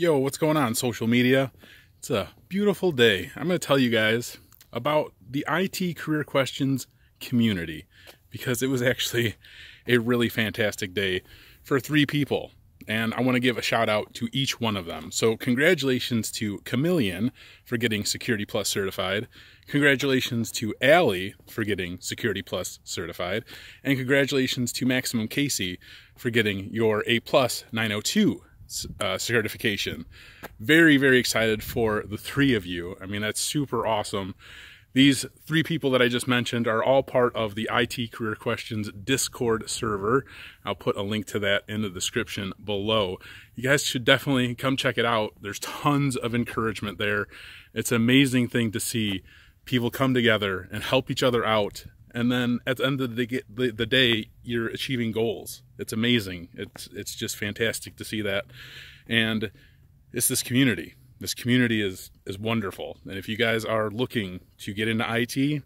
Yo, what's going on social media? It's a beautiful day. I'm going to tell you guys about the IT Career Questions community because it was actually a really fantastic day for three people. And I want to give a shout out to each one of them. So congratulations to Chameleon for getting Security Plus certified. Congratulations to Allie for getting Security Plus certified. And congratulations to Maximum Casey for getting your A Plus 902 uh, certification. Very, very excited for the three of you. I mean, that's super awesome. These three people that I just mentioned are all part of the IT Career Questions Discord server. I'll put a link to that in the description below. You guys should definitely come check it out. There's tons of encouragement there. It's an amazing thing to see people come together and help each other out and then at the end of the, the, the day you're achieving goals it's amazing it's it's just fantastic to see that and it's this community this community is is wonderful and if you guys are looking to get into IT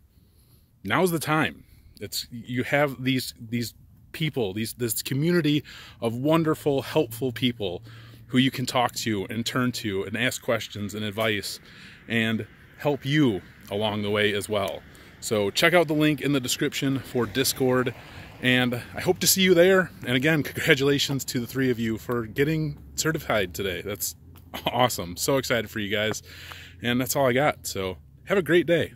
now's the time it's you have these these people these this community of wonderful helpful people who you can talk to and turn to and ask questions and advice and help you along the way as well so check out the link in the description for Discord. And I hope to see you there. And again, congratulations to the three of you for getting certified today. That's awesome. So excited for you guys. And that's all I got. So have a great day.